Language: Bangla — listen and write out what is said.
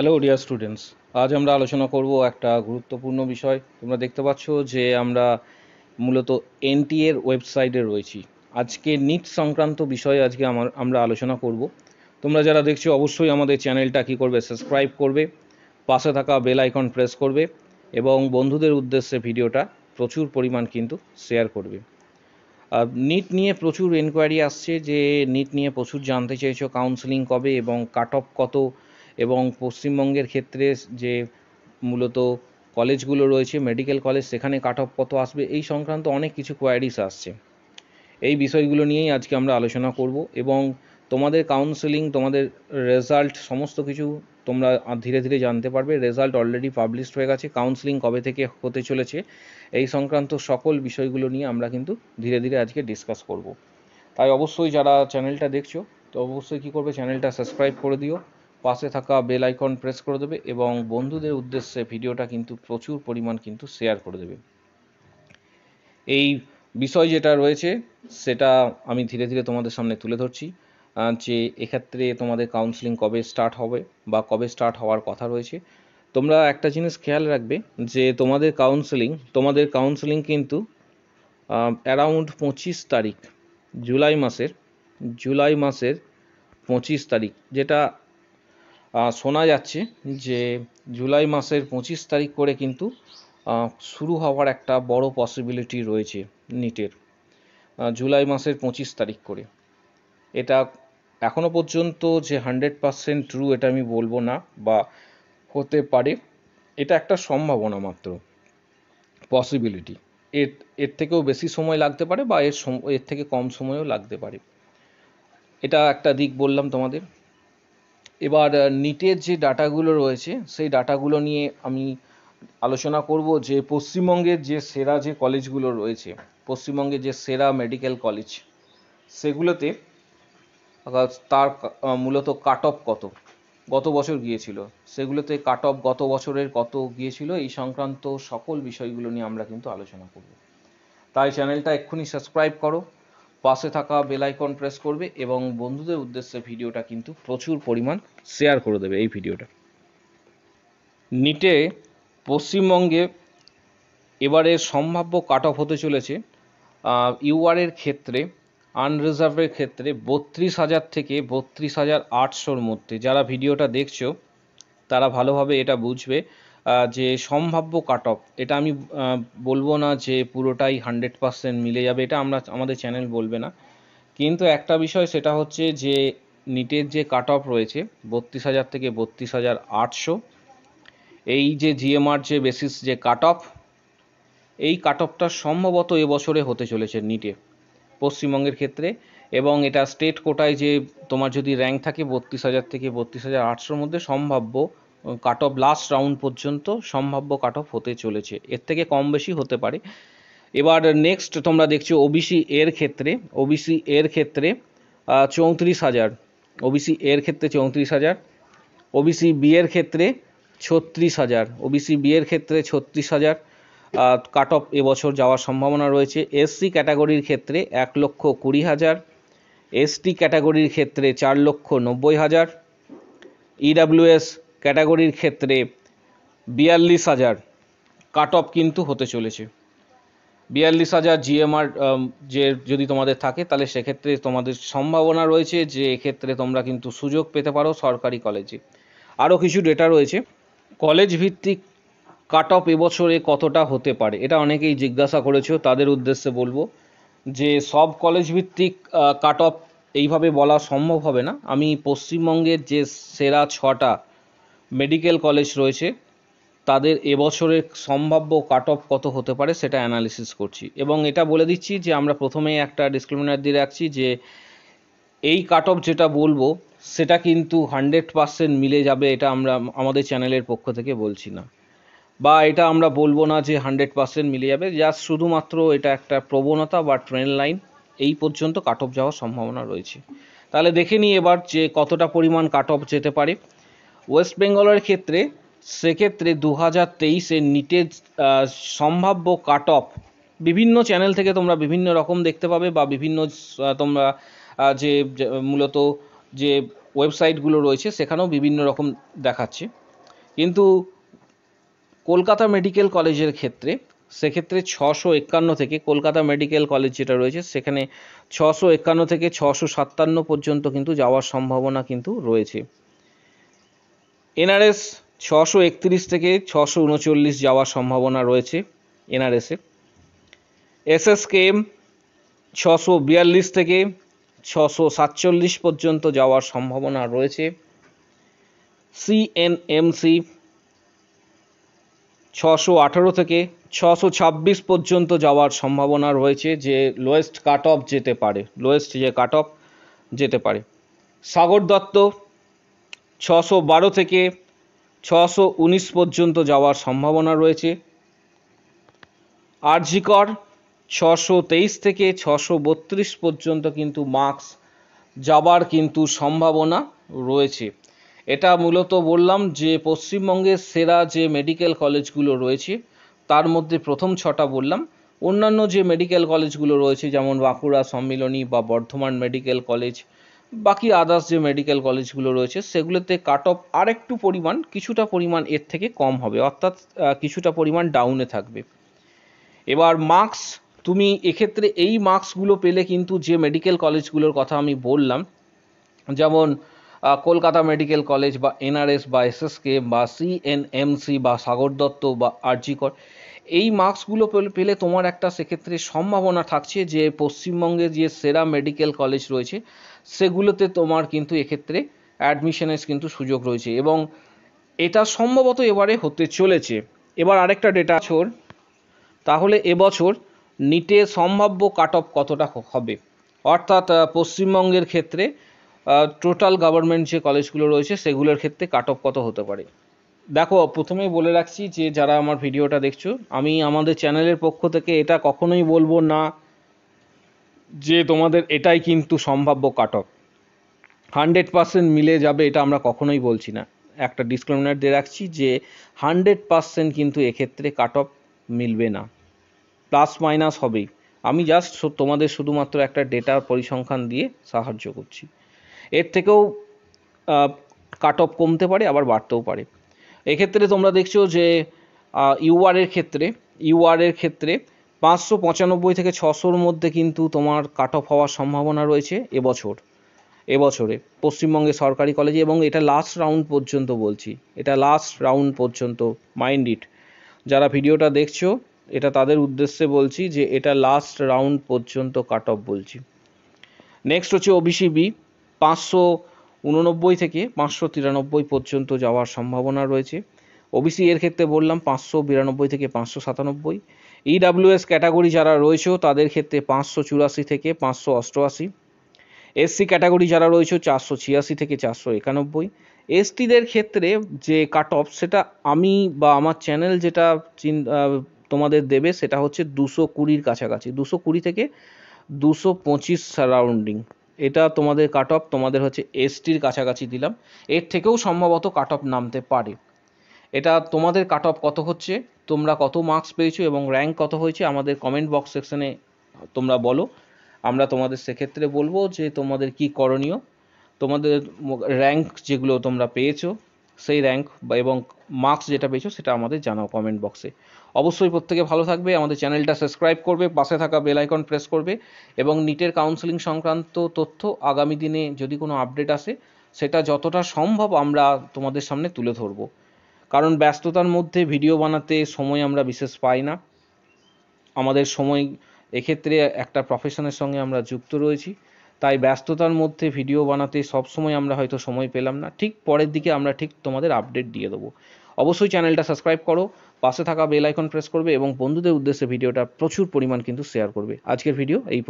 হ্যালো ডিয়ার স্টুডেন্টস আজ আমরা আলোচনা করব একটা গুরুত্বপূর্ণ বিষয় তোমরা দেখতে পাচ্ছ যে আমরা মূলত এনটিএর ওয়েবসাইটে রয়েছি আজকে নিট সংক্রান্ত বিষয়ে আজকে আমার আমরা আলোচনা করব তোমরা যারা দেখছো অবশ্যই আমাদের চ্যানেলটা কী করবে সাবস্ক্রাইব করবে পাশে থাকা বেল আইকন প্রেস করবে এবং বন্ধুদের উদ্দেশ্যে ভিডিওটা প্রচুর পরিমাণ কিন্তু শেয়ার করবে আর নিট নিয়ে প্রচুর এনকোয়ারি আসছে যে নিট নিয়ে প্রচুর জানতে চেয়েছো কাউন্সিলিং কবে এবং কাট অফ কত এবং পশ্চিমবঙ্গের ক্ষেত্রে যে মূলত কলেজগুলো রয়েছে মেডিকেল কলেজ সেখানে কাট অফ কত আসবে এই সংক্রান্ত অনেক কিছু কোয়ারিস আসছে এই বিষয়গুলো নিয়েই আজকে আমরা আলোচনা করব এবং তোমাদের কাউন্সেলিং তোমাদের রেজাল্ট সমস্ত কিছু তোমরা ধীরে ধীরে জানতে পারবে রেজাল্ট অলরেডি পাবলিশড হয়ে গেছে কাউন্সেলিং কবে থেকে হতে চলেছে এই সংক্রান্ত সকল বিষয়গুলো নিয়ে আমরা কিন্তু ধীরে ধীরে আজকে ডিসকাস করব তাই অবশ্যই যারা চ্যানেলটা দেখছো তো অবশ্যই কী করবে চ্যানেলটা সাবস্ক্রাইব করে দিও পাশে থাকা বেল আইকন প্রেস করে দেবে এবং বন্ধুদের উদ্দেশ্যে ভিডিওটা কিন্তু প্রচুর পরিমাণ কিন্তু শেয়ার করে দেবে এই বিষয় যেটা রয়েছে সেটা আমি ধীরে ধীরে তোমাদের সামনে তুলে ধরছি যে এক্ষেত্রে তোমাদের কাউন্সিলিং কবে স্টার্ট হবে বা কবে স্টার্ট হওয়ার কথা রয়েছে তোমরা একটা জিনিস খেয়াল রাখবে যে তোমাদের কাউন্সিলিং তোমাদের কাউন্সিলিং কিন্তু অ্যারাউন্ড পঁচিশ তারিখ জুলাই মাসের জুলাই মাসের পঁচিশ তারিখ যেটা শোনা যাচ্ছে যে জুলাই মাসের পঁচিশ তারিখ করে কিন্তু শুরু হওয়ার একটা বড় পসিবিলিটি রয়েছে নিটের জুলাই মাসের পঁচিশ তারিখ করে এটা এখনও পর্যন্ত যে হান্ড্রেড পারসেন্ট ট্রু এটা আমি বলবো না বা হতে পারে এটা একটা সম্ভাবনা মাত্র পসিবিলিটি এর এর থেকেও বেশি সময় লাগতে পারে বা এর এর থেকে কম সময়ও লাগতে পারে এটা একটা দিক বললাম তোমাদের এবার নিটের যে ডাটাগুলো রয়েছে সেই ডাটাগুলো নিয়ে আমি আলোচনা করব যে পশ্চিমবঙ্গের যে সেরা যে কলেজগুলো রয়েছে পশ্চিমবঙ্গের যে সেরা মেডিকেল কলেজ সেগুলোতে তার মূলত কাট অফ কত গত বছর গিয়েছিল সেগুলোতে কাট অফ গত বছরের কত গিয়েছিল এই সংক্রান্ত সকল বিষয়গুলো নিয়ে আমরা কিন্তু আলোচনা করব তাই চ্যানেলটা এক্ষুনি সাবস্ক্রাইব করো পাশে থাকা বেল আইকন প্রেস করবে এবং বন্ধুদের উদ্দেশ্যে ভিডিওটা কিন্তু প্রচুর পরিমাণ শেয়ার করে দেবে এই ভিডিওটা নিটে পশ্চিমবঙ্গে এবারে সম্ভাব্য কাট অফ হতে চলেছে ইউআরের ক্ষেত্রে আনরিজার্ভের ক্ষেত্রে বত্রিশ হাজার থেকে বত্রিশ হাজার আটশোর মধ্যে যারা ভিডিওটা দেখছো তারা ভালোভাবে এটা বুঝবে যে সম্ভাব্য কাট অফ এটা আমি বলবো না যে পুরোটাই হান্ড্রেড পারসেন্ট মিলে যাবে এটা আমরা আমাদের চ্যানেল বলবে না কিন্তু একটা বিষয় সেটা হচ্ছে যে নিটের যে কাট অফ রয়েছে বত্রিশ হাজার থেকে বত্রিশ হাজার আটশো এই যে জিএমআর যে বেসিস যে কাট অফ এই কাট অফটা সম্ভবত এবছরে হতে চলেছে নিটে পশ্চিমবঙ্গের ক্ষেত্রে এবং এটা স্টেট কোটায় যে তোমার যদি র্যাঙ্ক থাকে বত্রিশ হাজার থেকে বত্রিশ হাজার আটশোর মধ্যে সম্ভাব্য কাট অফ লাস্ট রাউন্ড পর্যন্ত সম্ভাব্য কাট অফ হতে চলেছে এর থেকে কম বেশি হতে পারে এবার নেক্সট তোমরা দেখছো ওবিসি এর ক্ষেত্রে ওবিসি এর ক্ষেত্রে চৌত্রিশ হাজার ওবিসি এর ক্ষেত্রে চৌত্রিশ হাজার ওবিসি বি এর ক্ষেত্রে ছত্রিশ হাজার ওবিসি বি এর ক্ষেত্রে ছত্রিশ হাজার কাট অফ এবছর যাওয়ার সম্ভাবনা রয়েছে এসসি ক্যাটাগরির ক্ষেত্রে এক লক্ষ কুড়ি হাজার এসটি ক্যাটাগরির ক্ষেত্রে চার লক্ষ নব্বই হাজার ইডাব্লিউএস e ক্যাটাগরির ক্ষেত্রে বিয়াল্লিশ হাজার কাট অফ কিন্তু হতে চলেছে বিয়াল্লিশ হাজার জিএমআর যে যদি তোমাদের থাকে তাহলে সেক্ষেত্রে তোমাদের সম্ভাবনা রয়েছে যে এক্ষেত্রে তোমরা কিন্তু সুযোগ পেতে পারো সরকারি কলেজে আরও কিছু ডেটা রয়েছে কলেজ ভিত্তিক কাট অফ এবছরে কতটা হতে পারে এটা অনেকেই জিজ্ঞাসা করেছো তাদের উদ্দেশ্যে বলবো যে সব কলেজ ভিত্তিক কাট অফ এইভাবে বলা সম্ভব হবে না আমি পশ্চিমবঙ্গের যে সেরা ছটা মেডিকেল কলেজ রয়েছে তাদের এবছরের সম্ভাব্য কাট অফ কত হতে পারে সেটা অ্যানালিসিস করছি এবং এটা বলে দিচ্ছি যে আমরা প্রথমেই একটা ডিসক্রিমিনার দিয়ে রাখছি যে এই কাট অফ যেটা বলবো সেটা কিন্তু হান্ড্রেড পার্সেন্ট মিলে যাবে এটা আমরা আমাদের চ্যানেলের পক্ষ থেকে বলছি না বা এটা আমরা বলবো না যে হান্ড্রেড পার্সেন্ট মিলে যাবে জাস্ট শুধুমাত্র এটা একটা প্রবণতা বা ট্রেন লাইন এই পর্যন্ত কাট অফ যাওয়ার সম্ভাবনা রয়েছে তাহলে দেখে নিই এবার যে কতটা পরিমাণ কাট অফ যেতে পারে ওয়েস্ট বেঙ্গলের ক্ষেত্রে সেক্ষেত্রে দু হাজার তেইশে নিটের সম্ভাব্য কাট অফ বিভিন্ন চ্যানেল থেকে তোমরা বিভিন্ন রকম দেখতে পাবে বা বিভিন্ন তোমরা যে মূলত যে ওয়েবসাইটগুলো রয়েছে সেখানেও বিভিন্ন রকম দেখাচ্ছে কিন্তু কলকাতা মেডিকেল কলেজের ক্ষেত্রে সেক্ষেত্রে ছশো একান্ন থেকে কলকাতা মেডিকেল কলেজ যেটা রয়েছে সেখানে ছশো একান্ন থেকে ছশো সাতান্ন পর্যন্ত কিন্তু যাওয়ার সম্ভাবনা কিন্তু রয়েছে এনআরএস ছশো একত্রিশ থেকে ছশো উনচল্লিশ যাওয়ার সম্ভাবনা রয়েছে এনআরএসে এসএসকেএম ছশো বিয়াল্লিশ থেকে ছশো সাতচল্লিশ পর্যন্ত যাওয়ার সম্ভাবনা রয়েছে সিএনএমসি ছশো আঠারো থেকে ছশো ছাব্বিশ পর্যন্ত যাওয়ার সম্ভাবনা রয়েছে যে লোয়েস্ট কাট অফ যেতে পারে লোয়েস্ট যে কাট অফ যেতে পারে সাগর দত্ত ছশো বারো থেকে ছশো উনিশ পর্যন্ত যাওয়ার সম্ভাবনা রয়েছে আরজিকর ছশো তেইশ থেকে ছশো বত্রিশ পর্যন্ত কিন্তু মার্কস যাবার কিন্তু সম্ভাবনা রয়েছে এটা মূলত বললাম যে পশ্চিমবঙ্গের সেরা যে মেডিকেল কলেজগুলো রয়েছে তার মধ্যে প্রথম ছটা বললাম অন্যান্য যে মেডিকেল কলেজগুলো রয়েছে যেমন বাঁকুড়া সম্মিলনী বা বর্ধমান মেডিকেল কলেজ বাকি আদার্স যে মেডিকেল কলেজগুলো রয়েছে সেগুলোতে কাট অফ একটু পরিমাণ কিছুটা পরিমাণ এর থেকে কম হবে অর্থাৎ কিছুটা পরিমাণ ডাউনে থাকবে এবার মার্কস তুমি এক্ষেত্রে এই মার্কসগুলো পেলে কিন্তু যে মেডিকেল কলেজগুলোর কথা আমি বললাম যেমন কলকাতা মেডিকেল কলেজ বা এনআরএস বা এসএসকে বা সিএনএমসি বা সাগর দত্ত বা আরজিকর এই মার্কসগুলো পেলে তোমার একটা সেক্ষেত্রে সম্ভাবনা থাকছে যে পশ্চিমবঙ্গে যে সেরা মেডিকেল কলেজ রয়েছে সেগুলোতে তোমার কিন্তু এক্ষেত্রে অ্যাডমিশনের কিন্তু সুযোগ রয়েছে এবং এটা সম্ভবত এবারে হতে চলেছে এবার আরেকটা ডেটা ছোর তাহলে এবছর নিটে সম্ভাব্য কাট অফ কতটা হবে অর্থাৎ পশ্চিমবঙ্গের ক্ষেত্রে টোটাল গভর্নমেন্ট যে কলেজগুলো রয়েছে সেগুলোর ক্ষেত্রে কাট অফ কত হতে পারে দেখো প্রথমেই বলে রাখছি যে যারা আমার ভিডিওটা দেখছো আমি আমাদের চ্যানেলের পক্ষ থেকে এটা কখনোই বলবো না যে তোমাদের এটাই কিন্তু সম্ভাব্য কাট অফ হান্ড্রেড পার্সেন্ট মিলে যাবে এটা আমরা কখনোই বলছি না একটা ডিসক্লেমার দিয়ে রাখছি যে হান্ড্রেড পার্সেন্ট কিন্তু এক্ষেত্রে কাট অফ মিলবে না প্লাস মাইনাস হবেই আমি জাস্ট তোমাদের শুধুমাত্র একটা ডেটার পরিসংখ্যান দিয়ে সাহায্য করছি এর থেকেও কাট অফ কমতে পারে আবার বাড়তেও পারে এক্ষেত্রে তোমরা দেখছো যে ইউআরের ক্ষেত্রে ইউআরের ক্ষেত্রে পাঁচশো পঁচানব্বই থেকে ছশোর মধ্যে কিন্তু তোমার কাট অফ হওয়ার সম্ভাবনা রয়েছে এবছর এবছরে পশ্চিমবঙ্গে সরকারি কলেজে এবং এটা লাস্ট রাউন্ড পর্যন্ত বলছি এটা লাস্ট রাউন্ড পর্যন্ত মাইন্ড ইট যারা ভিডিওটা দেখছো এটা তাদের উদ্দেশ্যে বলছি যে এটা লাস্ট রাউন্ড পর্যন্ত কাট অফ বলছি নেক্সট হচ্ছে ওবিসি বি পাঁচশো উননব্বই থেকে পাঁচশো তিরানব্বই পর্যন্ত যাওয়ার সম্ভাবনা রয়েছে ওবিসি এর ক্ষেত্রে বললাম পাঁচশো বিরানব্বই থেকে পাঁচশো সাতানব্বই ইডাব্লিউএস e ক্যাটাগরি যারা রয়েছে তাদের ক্ষেত্রে পাঁচশো চুরাশি থেকে পাঁচশো অষ্টআশি এসসি ক্যাটাগরি যারা রয়েছে চারশো ছিয়াশি থেকে চারশো একানব্বই এসটিদের ক্ষেত্রে যে কাট অফ সেটা আমি বা আমার চ্যানেল যেটা তোমাদের দেবে সেটা হচ্ছে দুশো কুড়ির কাছাকাছি দুশো কুড়ি থেকে দুশো পঁচিশ সারাউন্ডিং এটা তোমাদের কাট অফ তোমাদের হচ্ছে এসটির কাছাকাছি দিলাম এর থেকেও সম্ভবত কাট অফ নামতে পারে এটা তোমাদের কাট অফ কত হচ্ছে তোমরা কত মার্কস পেয়েছো এবং র্যাঙ্ক কত হয়েছে আমাদের কমেন্ট বক্স সেকশনে তোমরা বলো আমরা তোমাদের সেক্ষেত্রে বলবো যে তোমাদের কি করণীয় তোমাদের র্যাঙ্ক যেগুলো তোমরা পেয়েছো সেই র্যাঙ্ক এবং মার্কস যেটা পেয়েছো সেটা আমাদের জানাও কমেন্ট বক্সে অবশ্যই প্রত্যেকে ভালো থাকবে আমাদের চ্যানেলটা সাবস্ক্রাইব করবে পাশে থাকা বেল আইকন প্রেস করবে এবং নিটের কাউন্সেলিং সংক্রান্ত তথ্য আগামী দিনে যদি কোনো আপডেট আসে সেটা যতটা সম্ভব আমরা তোমাদের সামনে তুলে ধরবো কারণ ব্যস্ততার মধ্যে ভিডিও বানাতে সময় আমরা বিশেষ পাই না আমাদের সময় এক্ষেত্রে একটা প্রফেশনের সঙ্গে আমরা যুক্ত রয়েছি তাই ব্যস্ততার মধ্যে ভিডিও বানাতে সবসময় আমরা হয়তো সময় পেলাম না ঠিক পরের দিকে আমরা ঠিক তোমাদের আপডেট দিয়ে দেবো অবশ্যই চ্যানেলটা সাবস্ক্রাইব করো পাশে থাকা বেল আইকন প্রেস করবে এবং বন্ধুদের উদ্দেশ্যে ভিডিওটা প্রচুর পরিমাণ কিন্তু শেয়ার করবে আজকের ভিডিও এই